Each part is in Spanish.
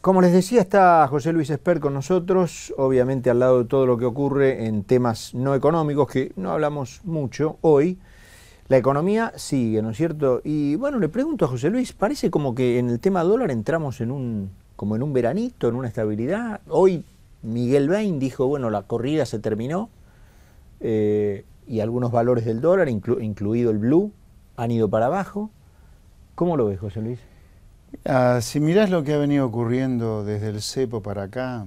Como les decía, está José Luis Esper con nosotros, obviamente al lado de todo lo que ocurre en temas no económicos, que no hablamos mucho hoy. La economía sigue, ¿no es cierto? Y bueno, le pregunto a José Luis, parece como que en el tema dólar entramos en un, como en un veranito, en una estabilidad. Hoy Miguel Bain dijo, bueno, la corrida se terminó eh, y algunos valores del dólar, incluido el blue, han ido para abajo. ¿Cómo lo ves, José Luis? Ah, si mirás lo que ha venido ocurriendo desde el cepo para acá,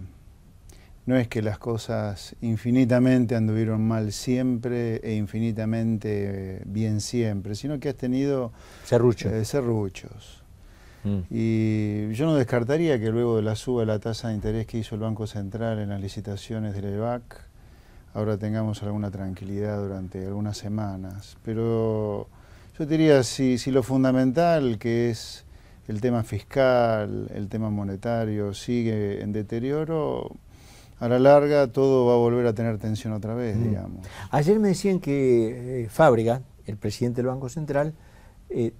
no es que las cosas infinitamente anduvieron mal siempre e infinitamente eh, bien siempre, sino que has tenido cerruchos serruchos. Eh, mm. Y yo no descartaría que luego de la suba de la tasa de interés que hizo el Banco Central en las licitaciones del EBAC ahora tengamos alguna tranquilidad durante algunas semanas. Pero yo diría, si, si lo fundamental que es el tema fiscal, el tema monetario sigue en deterioro, a la larga todo va a volver a tener tensión otra vez, mm. digamos. Ayer me decían que Fábrica, eh, Fábrega, el presidente del Banco Central, eh,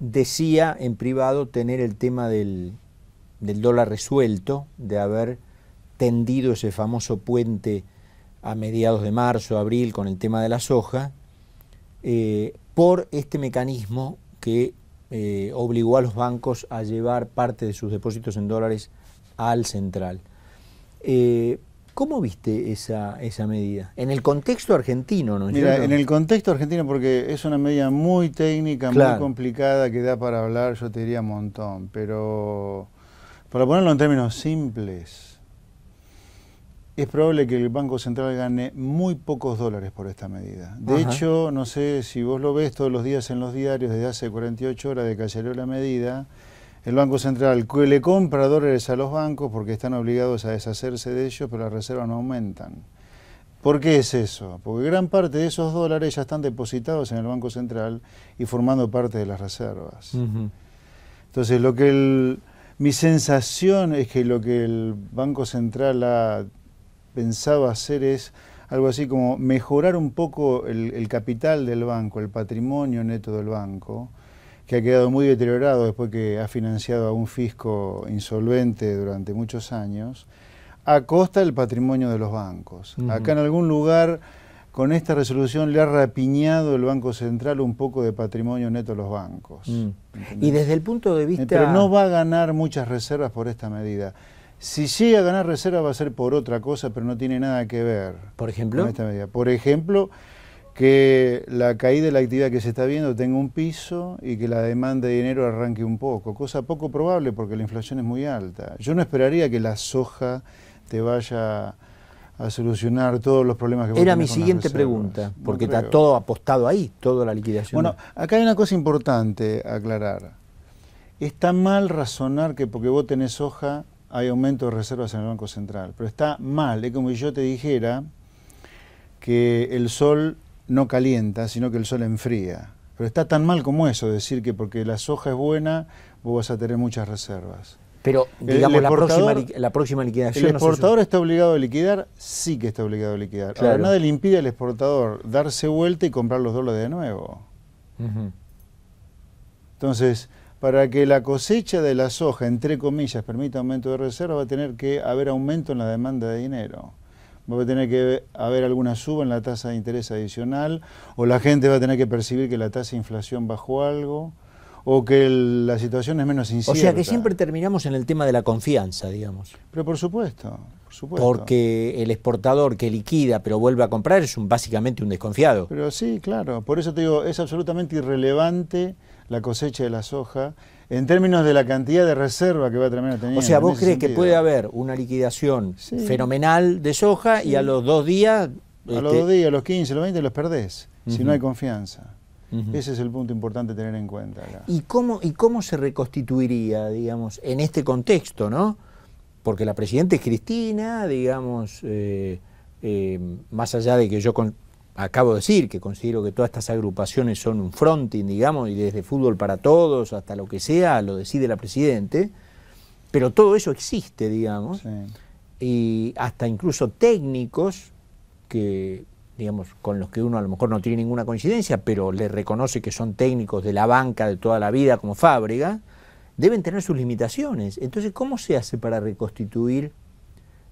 decía en privado tener el tema del, dólar resuelto, de haber tendido ese famoso puente a mediados de marzo, abril, con el tema de la soja, eh, por este mecanismo que eh, obligó a los bancos a llevar parte de sus depósitos en dólares al central. Eh, ¿Cómo viste esa, medida? En el contexto argentino, ¿no? Mira, en el contexto argentino, porque es una medida muy técnica, muy complicada, que da para hablar, yo te diría un montón, pero para ponerlo en términos simples, es probable que el Banco Central gane muy pocos dólares por esta medida. De hecho, no sé si vos lo ves todos los días en los diarios desde hace 48 horas de que salió la medida, el Banco Central le compra dólares a los bancos porque están obligados a deshacerse de ellos, pero las reservas no aumentan. ¿Por qué es eso? Porque gran parte de esos dólares ya están depositados en el Banco Central y formando parte de las reservas. Entonces, lo que mi sensación es que lo que el Banco Central ha pensaba hacer es algo así como mejorar un poco el, capital del banco, el patrimonio neto del banco, que ha quedado muy deteriorado después que ha financiado a un fisco insolvente durante muchos años, a costa del patrimonio de los bancos. Acá en algún lugar, con esta resolución, le ha rapiñado el Banco Central un poco de patrimonio neto a los bancos. Mm. Y desde el punto de eh, vista... Pero no va a ganar muchas reservas por esta medida. Si llega a ganar reserva va a ser por otra cosa, pero no tiene nada que ver. ¿Por ejemplo? Con esta medida. Por ejemplo, que la caída de la actividad que se está viendo tenga un piso y que la demanda de dinero arranque un poco, cosa poco probable porque la inflación es muy alta. Yo no esperaría que la soja te vaya a solucionar todos los problemas que vos Era mi siguiente pregunta, porque está todo apostado ahí, toda la liquidación. Bueno, acá hay una cosa importante aclarar. Está mal razonar que porque vos tenés soja hay aumento de reservas en el Banco Central, pero está mal, es como si yo te dijera que el sol no calienta, sino que el sol enfría. Pero está tan mal como eso, decir que porque la soja es buena, vos vas a tener muchas reservas. Pero, digamos, la próxima, la próxima, liquidación... El exportador está obligado a liquidar, sí que está obligado a liquidar. Ahora, nada le impide al exportador darse vuelta y comprar los dólares de nuevo. Entonces, para que la cosecha de la soja, entre comillas, permita aumento de reserva, va a tener que haber aumento en la demanda de dinero. Va a tener que haber alguna suba en la tasa de interés adicional, o la gente va a tener que percibir que la tasa de inflación bajó algo, o que la situación es menos incierta. O sea que siempre terminamos en el tema de la confianza, digamos. Pero por supuesto, por supuesto. Porque el exportador que liquida pero vuelve a comprar es un, básicamente un desconfiado. Pero sí, claro. Por eso te digo, es absolutamente irrelevante la cosecha de la soja en términos de la cantidad de reserva que va a terminar teniendo. O sea, vos crees que puede haber una liquidación fenomenal de soja y a los dos días... A los este dos días, a los 15, a los 20 los perdés, si no hay confianza. Ese es el punto importante tener en cuenta. Acá. ¿Y cómo, ¿Y cómo se reconstituiría, digamos, en este contexto, no? Porque la presidenta es Cristina, digamos, eh, eh, más allá de que yo acabo de decir que considero que todas estas agrupaciones son un fronting, digamos, y desde fútbol para todos hasta lo que sea, lo decide la Presidente, pero todo eso existe, digamos, y hasta incluso técnicos que, digamos, con los que uno a lo mejor no tiene ninguna coincidencia, pero le reconoce que son técnicos de la banca de toda la vida como fábrica, deben tener sus limitaciones. Entonces, ¿cómo se hace para reconstituir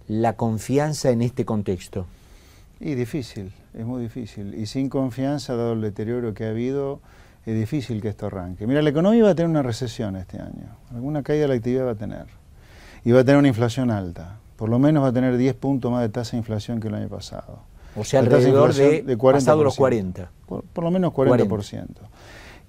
la confianza en este contexto? Y difícil, es muy difícil. Y sin confianza, dado el deterioro que ha habido, es difícil que esto arranque. Mira, la economía va a tener una recesión este año. Alguna caída de la actividad va a tener. Y va a tener una inflación alta. Por lo menos va a tener 10 puntos más de tasa de inflación que el año pasado. O sea, alrededor de, de 40%, los 40. Por, lo menos 40.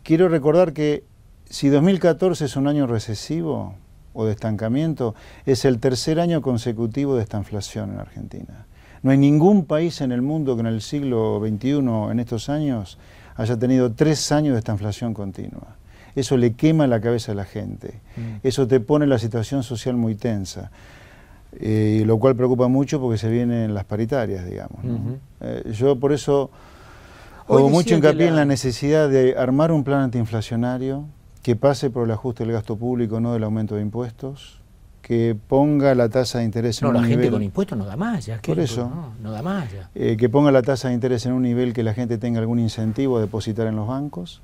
Quiero recordar que si 2014 es un año recesivo o de estancamiento, es el tercer año consecutivo de esta inflación en Argentina. No hay ningún país en el mundo que en el siglo XXI, en estos años, haya tenido tres años de esta inflación continua. Eso le quema la cabeza a la gente. Mm. Eso te pone la situación social muy tensa. Eh, lo cual preocupa mucho porque se vienen las paritarias, digamos. Eh, yo por eso hago mucho hincapié en la necesidad de armar un plan antiinflacionario que pase por el ajuste del gasto público, no del aumento de impuestos que ponga la tasa de interés en un nivel... No, la gente con impuestos no da más ya. Por eso. No, da más eh, que ponga la tasa de interés en un nivel que la gente tenga algún incentivo a depositar en los bancos.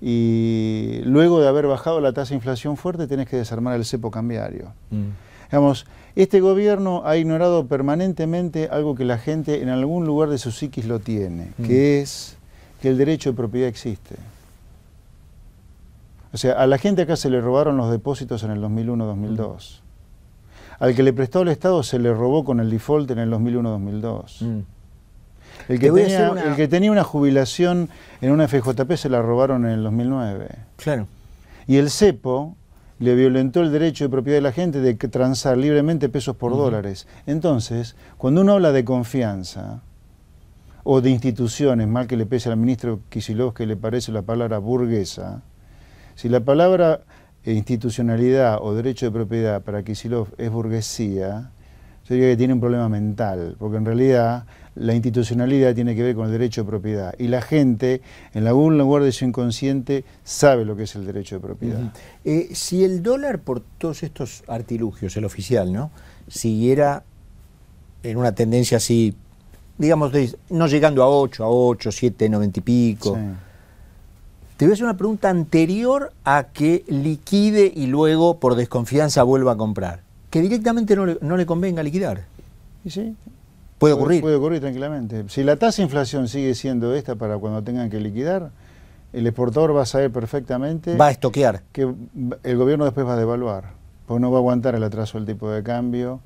Y luego de haber bajado la tasa de inflación fuerte, tenés que desarmar el cepo cambiario. Mm. Digamos, este gobierno ha ignorado permanentemente algo que la gente en algún lugar de su psiquis lo tiene, mm. que es que el derecho de propiedad existe. O sea, a la gente acá se le robaron los depósitos en el 2001-2002. Al que le prestó el Estado se le robó con el default en el 2001-2002. Mm. El que, tenía, una... el que tenía una jubilación en una FJP se la robaron en el 2009. Claro. Y el CEPO le violentó el derecho de propiedad de la gente de transar libremente pesos por dólares. Entonces, cuando uno habla de confianza o de instituciones, mal que le pese al ministro Kisilov que le parece la palabra burguesa, si la palabra e institucionalidad o derecho de propiedad para lo es burguesía, yo diría que tiene un problema mental, porque en realidad la institucionalidad tiene que ver con el derecho de propiedad y la gente en algún lugar de su inconsciente sabe lo que es el derecho de propiedad. Eh, si el dólar por todos estos artilugios, el oficial, ¿no? siguiera en una tendencia así, digamos, no llegando a 8, a 8, 7, 90 y pico. Te voy a hacer una pregunta anterior a que liquide y luego por desconfianza vuelva a comprar. Que directamente no le, no le convenga liquidar. ¿Y sí? Puede ocurrir. Puede ocurrir tranquilamente. Si la tasa de inflación sigue siendo esta para cuando tengan que liquidar, el exportador va a saber perfectamente... Va a estoquear. Que el gobierno después va a devaluar, pues no va a aguantar el atraso del tipo de cambio,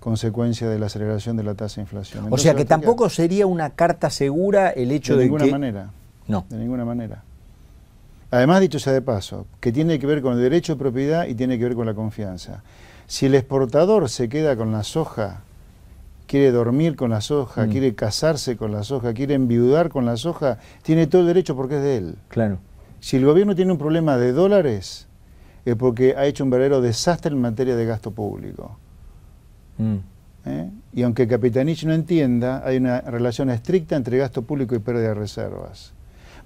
consecuencia de la aceleración de la tasa de inflación. o sea que tampoco sería una carta segura el hecho de, de ninguna manera. No. De ninguna manera. Además, dicho sea de paso, que tiene que ver con el derecho de propiedad y tiene que ver con la confianza. Si el exportador se queda con la soja, quiere dormir con la soja, mm. quiere casarse con la soja, quiere enviudar con la soja, tiene todo el derecho porque es de él. Claro. Si el gobierno tiene un problema de dólares, es porque ha hecho un verdadero desastre en materia de gasto público. Mm. ¿Eh? Y aunque Capitanich no entienda, hay una relación estricta entre gasto público y pérdida de reservas.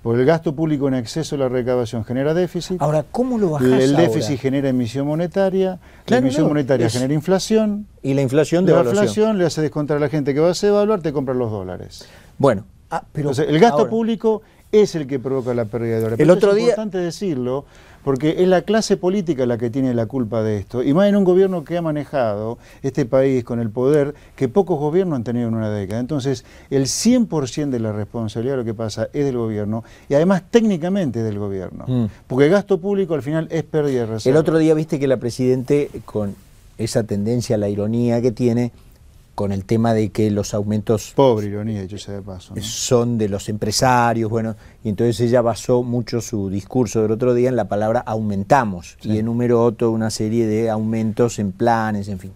Por el gasto público en exceso, la recaudación genera déficit. Ahora, ¿cómo lo bajas? El déficit genera emisión monetaria, la emisión monetaria genera inflación. Y la inflación de La inflación le hace descontar a la gente que va a evaluar, te compra los dólares. Bueno, ah, pero... el gasto público es el que provoca la pérdida de dólares. El otro es importante decirlo, porque es la clase política la que tiene la culpa de esto, y más en un gobierno que ha manejado este país con el poder que pocos gobiernos han tenido en una década. Entonces, el 100% de la responsabilidad de lo que pasa es del gobierno, y además técnicamente del gobierno, mm. porque el gasto público al final es pérdida de reserva. El otro día viste que la Presidente, con esa tendencia a la ironía que tiene, con el tema de que los aumentos... Pobre ironía, de paso. Son de los empresarios, bueno, y entonces ella basó mucho su discurso del otro día en la palabra aumentamos, y enumeró toda una serie de aumentos en planes, en fin.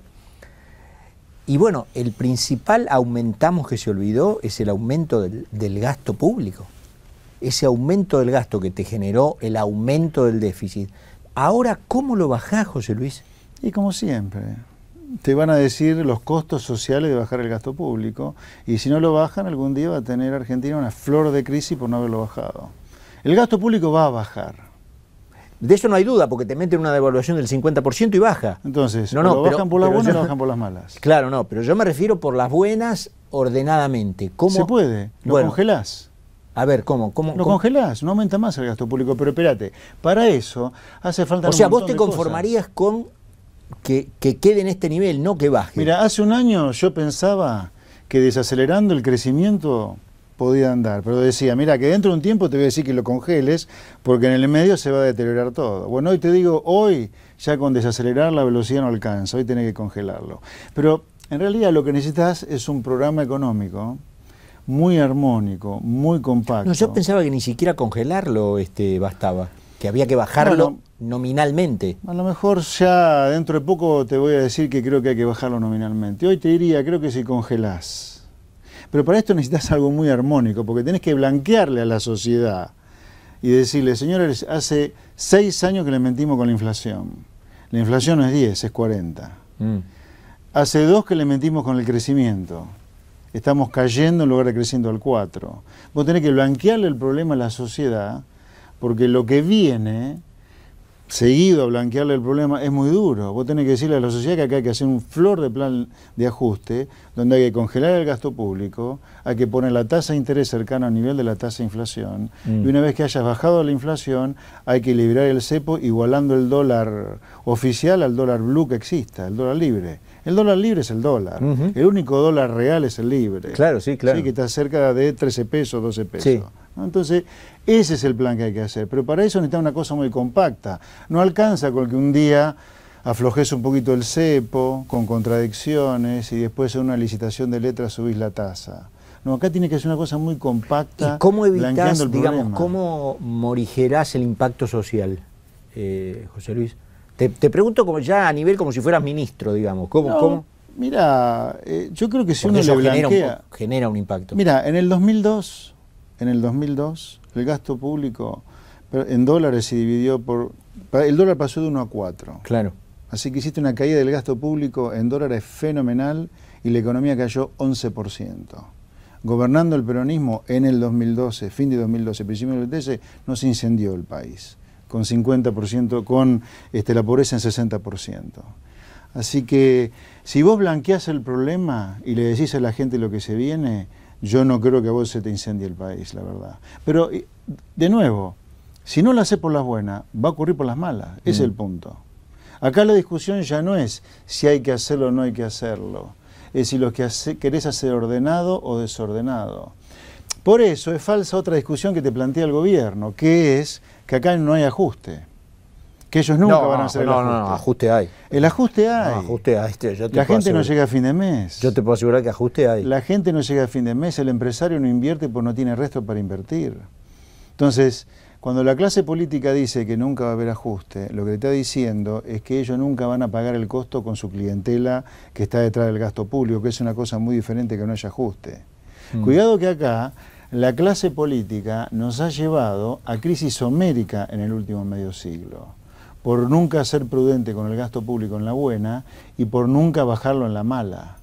Y bueno, el principal aumentamos que se olvidó es el aumento del, del gasto público. Ese aumento del gasto que te generó el aumento del déficit. Ahora, ¿cómo lo bajás, José Luis? Y como siempre, te van a decir los costos sociales de bajar el gasto público y si no lo bajan algún día va a tener Argentina una flor de crisis por no haberlo bajado. El gasto público va a bajar. De eso no hay duda, porque te meten una devaluación del 50% y baja. Entonces, no, bajan por las buenas o bajan por las malas. Claro, no, pero yo me refiero por las buenas ordenadamente. ¿Cómo? Se puede, lo congelás. A ver, ¿cómo? lo congelás, no aumenta más el gasto público, pero espérate, para eso hace falta... O sea, vos te conformarías con que, quede en este nivel, no que baje. Mira, hace un año yo pensaba que desacelerando el crecimiento podía andar, pero decía, mira, que dentro de un tiempo te voy a decir que lo congeles, porque en el medio se va a deteriorar todo. Bueno, hoy te digo, hoy ya con desacelerar la velocidad no alcanza, hoy tenés que congelarlo. Pero en realidad lo que necesitas es un programa económico muy armónico, muy compacto. yo pensaba que ni siquiera congelarlo este, bastaba, que había que bajarlo nominalmente. A lo mejor ya dentro de poco te voy a decir que creo que hay que bajarlo nominalmente. Hoy te diría, creo que si congelás. Pero para esto necesitas algo muy armónico, porque tenés que blanquearle a la sociedad y decirle, señores, hace seis años que le mentimos con la inflación. La inflación no es 10, es 40. Mm. Hace dos que le mentimos con el crecimiento. Estamos cayendo en lugar de creciendo al 4. Vos tenés que blanquearle el problema a la sociedad, porque lo que viene seguido a blanquearle el problema es muy duro. Vos tenés que decirle a la sociedad que acá hay que hacer un flor de plan de ajuste, donde hay que congelar el gasto público, hay que poner la tasa de interés cercana al nivel de la tasa de inflación, y mm. una vez que hayas bajado la inflación, hay que liberar el cepo igualando el dólar oficial al dólar blue que exista, el dólar libre. El dólar libre es el dólar, el único dólar real es el libre. Claro, sí, claro. Sí, que está cerca de 13 pesos, 12 pesos. Entonces, ese es el plan que hay que hacer, pero para eso necesita una cosa muy compacta. No alcanza con que un día aflojes un poquito el cepo, con contradicciones, y después en una licitación de letras subís la tasa. No, acá tiene que ser una cosa muy compacta. ¿Y cómo evitas, digamos, cómo morigerás el impacto social, eh, José Luis? Te, pregunto como ya a nivel como si fueras ministro, digamos. ¿Cómo, Mira, eh, yo creo que si uno eso blanquea... Genera un, genera un impacto. Mira, en el 2002 en el 2002 el gasto público en dólares se dividió por... El dólar pasó de 1 a 4. Claro. Así que hiciste una caída del gasto público en dólares fenomenal y la economía cayó 11%. Gobernando el peronismo en el 2012, fin de 2012, principio del 2013, no se incendió el país, con 50%, con este, la pobreza en 60%. Así que si vos blanqueás el problema y le decís a la gente lo que se viene, yo no creo que a vos se te incendie el país, la verdad. Pero, eh, de nuevo, si no lo haces por las buenas, va a ocurrir por las malas. es el mm. punto. Acá la discusión ya no es si hay que hacerlo o no hay que hacerlo. Es si lo que querés hacer ordenado o desordenado. Por eso es falsa otra discusión que te plantea el gobierno, que es que acá no hay ajuste que ellos nunca van a hacer el ajuste. hay. El ajuste hay. Este, la gente no llega a fin de mes. Yo te puedo asegurar que ajuste hay. La gente no llega a fin de mes, el empresario no invierte porque no tiene resto para invertir. Entonces, cuando la clase política dice que nunca va a haber ajuste, lo que le está diciendo es que ellos nunca van a pagar el costo con su clientela que está detrás del gasto público, que es una cosa muy diferente que no haya ajuste. Mm. Cuidado que acá la clase política nos ha llevado a crisis homérica en el último medio siglo por nunca ser prudente con el gasto público en la buena y por nunca bajarlo en la mala.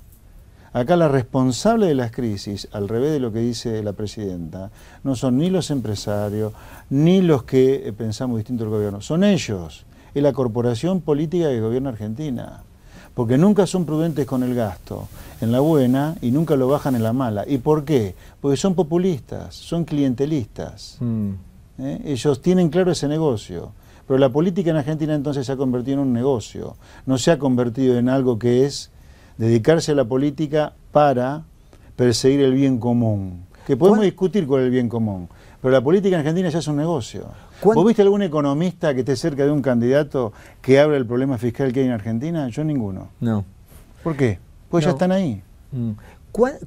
Acá la responsable de las crisis, al revés de lo que dice la presidenta, no son ni los empresarios, ni los que eh, pensamos distinto al gobierno, son ellos, es la corporación política del gobierno Argentina. Porque nunca son prudentes con el gasto, en la buena, y nunca lo bajan en la mala. ¿Y por qué? Porque son populistas, son clientelistas. Mm. ¿Eh? Ellos tienen claro ese negocio. Pero la política en Argentina entonces se ha convertido en un negocio, no se ha convertido en algo que es dedicarse a la política para perseguir el bien común. Que podemos discutir con el bien común, pero la política en Argentina ya es un negocio. ¿Vos viste algún economista que esté cerca de un candidato que abra el problema fiscal que hay en Argentina? Yo ninguno. No. ¿Por qué? Pues ya están ahí. Mm.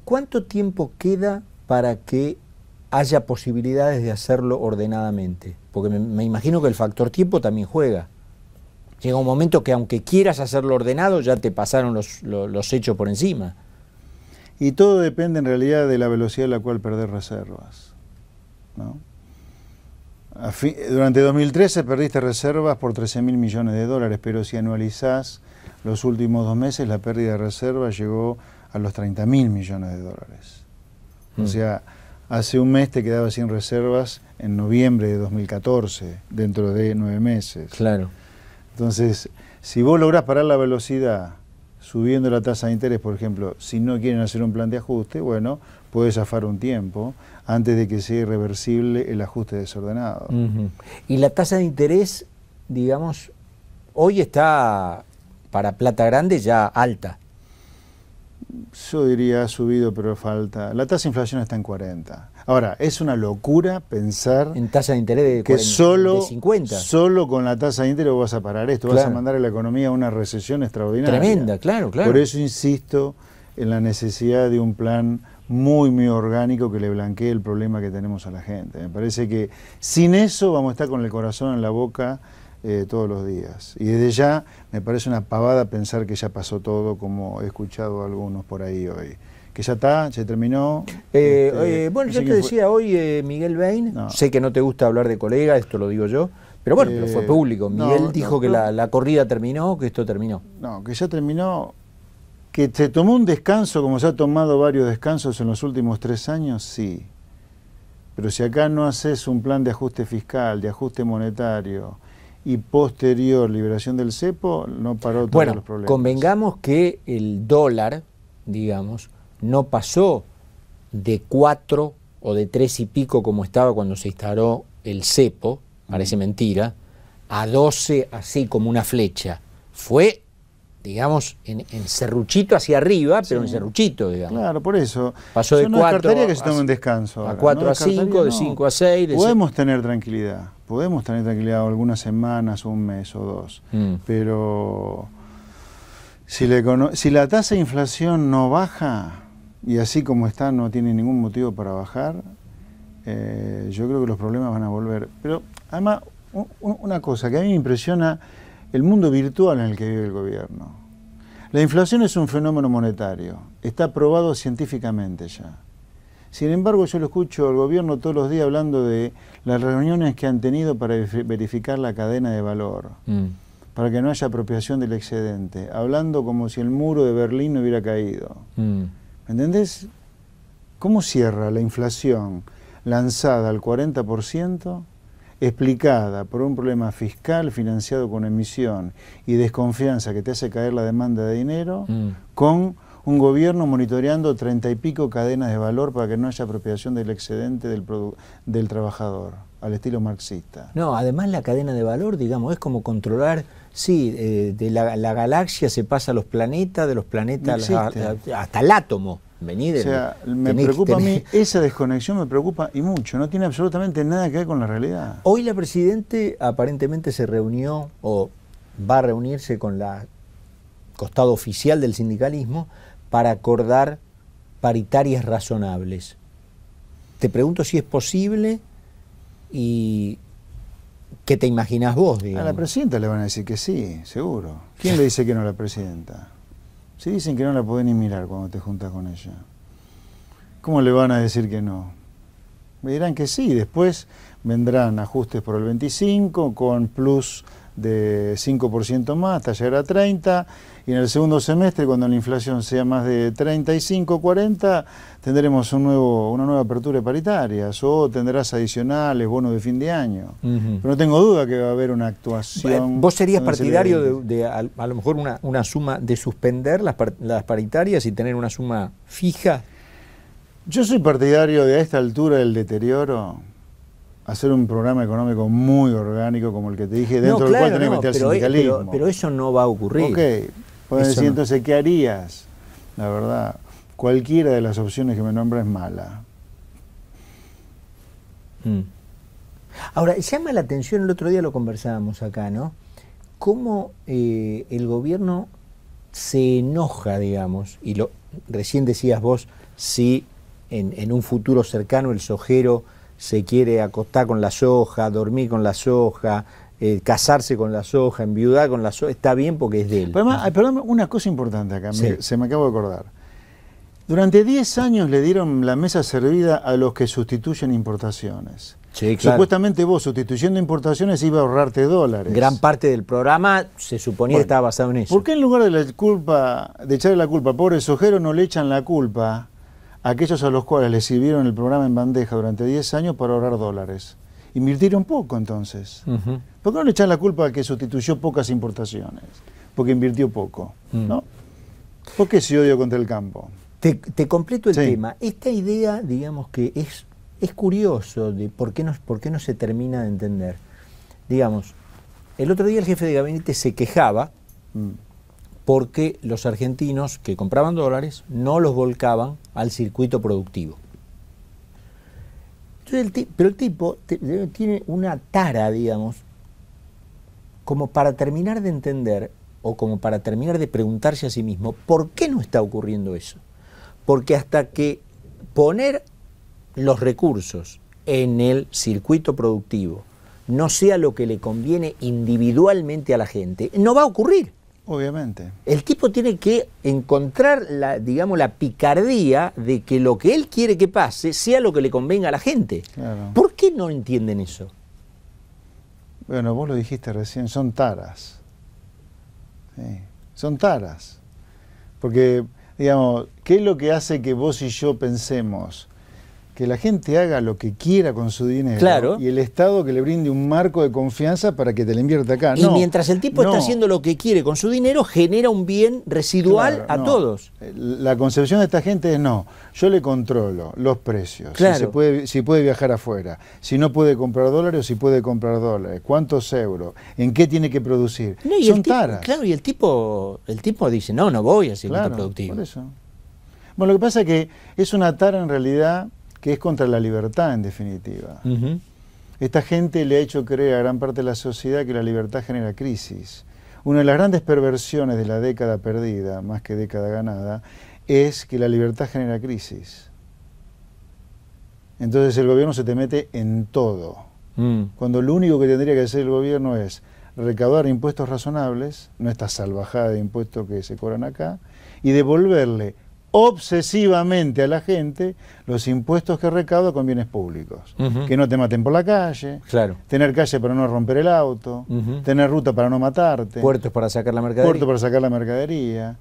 ¿Cuánto tiempo queda para que haya posibilidades de hacerlo ordenadamente. Porque me, imagino que el factor tiempo también juega. Llega un momento que aunque quieras hacerlo ordenado, ya te pasaron los, hechos por encima. Y todo depende en realidad de la velocidad a la cual perder reservas. durante 2013 perdiste reservas por 13 mil millones de dólares, pero si anualizás los últimos dos meses, la pérdida de reservas llegó a los 30 mil millones de dólares. O mm. sea, Hace un mes te quedaba sin reservas en noviembre de 2014, dentro de nueve meses. Claro. Entonces, si vos lográs parar la velocidad subiendo la tasa de interés, por ejemplo, si no quieren hacer un plan de ajuste, bueno, puedes zafar un tiempo antes de que sea irreversible el ajuste desordenado. Y la tasa de interés, digamos, hoy está para plata grande ya alta yo diría ha subido, pero falta. La tasa de inflación está en 40. Ahora, es una locura pensar. En tasa de interés de, 40, que solo, 50. Solo con la tasa de interés vas a parar esto, vas a mandar a la economía a una recesión extraordinaria. Tremenda, claro, claro. Por eso insisto en la necesidad de un plan muy, muy orgánico que le blanquee el problema que tenemos a la gente. Me parece que sin eso vamos a estar con el corazón en la boca eh, todos los días. Y desde ya me parece una pavada pensar que ya pasó todo, como he escuchado a algunos por ahí hoy. Que ya está, se terminó. Eh, este, bueno, yo te decía hoy, eh, Miguel Bain, sé que no te gusta hablar de colega, esto lo digo yo, pero bueno, pero fue público. Miguel dijo que la, la corrida terminó, que esto terminó. No, que ya terminó, que se tomó un descanso, como se ha tomado varios descansos en los últimos tres años, sí. Pero si acá no haces un plan de ajuste fiscal, de ajuste monetario, y posterior liberación del cepo no paró todos los problemas. Convengamos que el dólar, digamos, no pasó de 4 o de 3 y pico como estaba cuando se instaló el cepo, parece mentira, a 12 así como una flecha. Fue digamos, en, en, serruchito hacia arriba, pero en serruchito, digamos. Claro, por eso. Pasó de A 4 a 5, de 5 a 6. Podemos tener tranquilidad podemos tener tranquilidad algunas semanas, un mes o dos, mm. pero si, la tasa de inflación no baja, y así como está no tiene ningún motivo para bajar, eh, yo creo que los problemas van a volver. Pero además, una cosa que a mí me impresiona, el mundo virtual en el que vive el gobierno. La inflación es un fenómeno monetario, está probado científicamente ya. Sin embargo, yo lo escucho al gobierno todos los días hablando de las reuniones que han tenido para verificar la cadena de valor, mm. para que no haya apropiación del excedente, hablando como si el muro de Berlín no hubiera caído. ¿Me mm. ¿Entendés? ¿Cómo cierra la inflación lanzada al 40%? explicada por un problema fiscal financiado con emisión y desconfianza que te hace caer la demanda de dinero, mm. con un gobierno monitoreando treinta y pico cadenas de valor para que no haya apropiación del excedente del, del trabajador, al estilo marxista. No, además la cadena de valor, digamos, es como controlar, sí, eh, de la, galaxia se pasa a los planetas, de los planetas hasta el átomo. Vení o sea, me preocupa a mí, esa desconexión me preocupa y mucho, no tiene absolutamente nada que ver con la realidad. Hoy la Presidente aparentemente se reunió o va a reunirse con la costado oficial del sindicalismo para acordar paritarias razonables. Te pregunto si es posible y qué te imaginas vos. Digamos. A la presidenta le van a decir que sí, seguro. ¿Quién le dice que no a la presidenta? Si dicen que no la pueden ni mirar cuando te juntas con ella. ¿Cómo le van a decir que no? Me dirán que sí, después vendrán ajustes por el 25 con plus de 5% más, hasta llegar a 30, y en el segundo semestre, cuando la inflación sea más de 35, 40, tendremos un nuevo, una nueva apertura de paritarias, o tendrás adicionales, bonos de fin de año. Pero no tengo duda que va a haber una actuación... Eh, ¿Vos serías partidario de, a, lo mejor una, una suma de suspender las, las paritarias y tener una suma fija? Yo soy partidario de a esta altura del deterioro hacer un programa económico muy orgánico como el que te dije, dentro del cual tenés que meter eh, pero, sindicalismo. Pero, eso no va a ocurrir. Ok, pues decir entonces, ¿qué harías? La verdad, cualquiera de las opciones que me nombra es mala. Mm. Ahora, llama la atención, el otro día lo conversábamos acá, ¿no? Cómo eh, el gobierno se enoja, digamos, y lo recién decías vos, si en un futuro cercano el sojero se quiere acostar con la soja, dormir con la soja, eh, casarse con la soja, enviudar con la soja, está bien porque es de él. Pero una cosa importante acá, se me acabo de acordar. Durante 10 años le dieron la mesa servida a los que sustituyen importaciones. Supuestamente vos sustituyendo importaciones iba a ahorrarte dólares. Gran parte del programa se suponía que estaba basado en eso. ¿Por qué en lugar de la culpa, de echarle la culpa a pobres ojeros no le echan la culpa aquellos a los cuales les sirvieron el programa en bandeja durante 10 años para ahorrar dólares. Invirtieron poco entonces. ¿Por qué no le echan la culpa a que sustituyó pocas importaciones? Porque invirtió poco, mm. ¿no? ¿Por qué se odio contra el campo? Te, completo el tema. Esta idea, digamos que es, es curioso de por qué, no, por qué no se termina de entender. Digamos, el otro día el jefe de gabinete se quejaba mm porque los argentinos que compraban dólares no los volcaban al circuito productivo. pero el tipo tiene una tara, digamos, como para terminar de entender o como para terminar de preguntarse a sí mismo, ¿por qué no está ocurriendo eso? Porque hasta que poner los recursos en el circuito productivo no sea lo que le conviene individualmente a la gente, no va a ocurrir. Obviamente. El tipo tiene que encontrar la, digamos, la picardía de que lo que él quiere que pase sea lo que le convenga a la gente. ¿Por qué no entienden eso? Bueno, vos lo dijiste recién, son taras. Son taras. Porque, digamos, ¿qué es lo que hace que vos y yo pensemos? que la gente haga lo que quiera con su dinero y el Estado que le brinde un marco de confianza para que te lo invierta acá. Y mientras el tipo está haciendo lo que quiere con su dinero, genera un bien residual a todos. La concepción de esta gente es no, yo le controlo los precios, si, puede, si puede viajar afuera, si no puede comprar dólares o si puede comprar dólares, cuántos euros, en qué tiene que producir. Son taras. Claro, y el tipo, el tipo dice, no, no voy a ser productivo. Por Bueno, lo que pasa es que es una tara en realidad que es contra la libertad en definitiva. Esta gente le ha hecho creer a gran parte de la sociedad que la libertad genera crisis. Una de las grandes perversiones de la década perdida, más que década ganada, es que la libertad genera crisis. Entonces el gobierno se te mete en todo. Mm. Cuando lo único que tendría que hacer el gobierno es recaudar impuestos razonables, no esta salvajada de impuestos que se cobran acá, y devolverle obsesivamente a la gente los impuestos que recauda con bienes públicos. Que no te maten por la calle, tener calle para no romper el auto, tener ruta para no matarte. Puertos para sacar la mercadería. para sacar la mercadería,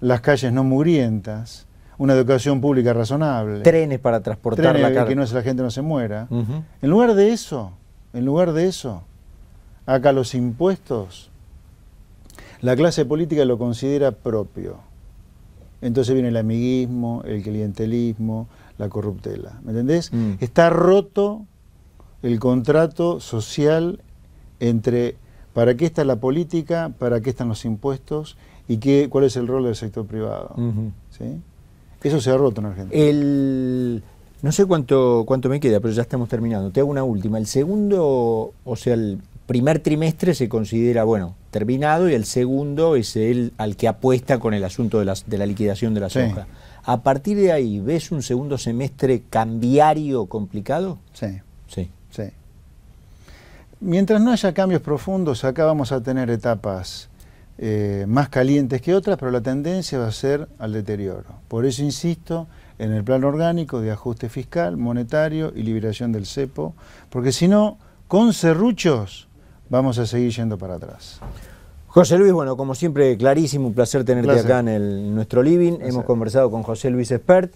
las calles no mugrientas, una educación pública razonable. Trenes para transportar la carga. que no, la gente no se muera. En lugar de eso, en lugar de eso, acá los impuestos, la clase política lo considera propio entonces viene el amiguismo, el clientelismo, la corruptela. ¿Me entendés? Mm. Está roto el contrato social entre para qué está la política, para qué están los impuestos y qué, cuál es el rol del sector privado. ¿sí? Eso se ha roto en Argentina. El, no sé cuánto, cuánto me queda, pero ya estamos terminando. Te hago una última. El segundo, o sea, el primer trimestre se considera, bueno, terminado y el segundo es el al que apuesta con el asunto de la, liquidación de la soja. A partir de ahí, ¿ves un segundo semestre cambiario complicado? Sí. Sí. Mientras no haya cambios profundos, acá vamos a tener etapas eh, más calientes que otras, pero la tendencia va a ser al deterioro. Por eso insisto en el plan orgánico de ajuste fiscal, monetario y liberación del cepo, porque si no, con serruchos vamos a seguir yendo para atrás. José Luis, bueno, como siempre, clarísimo, un placer tenerte acá en, nuestro living. Hemos conversado con José Luis Espert.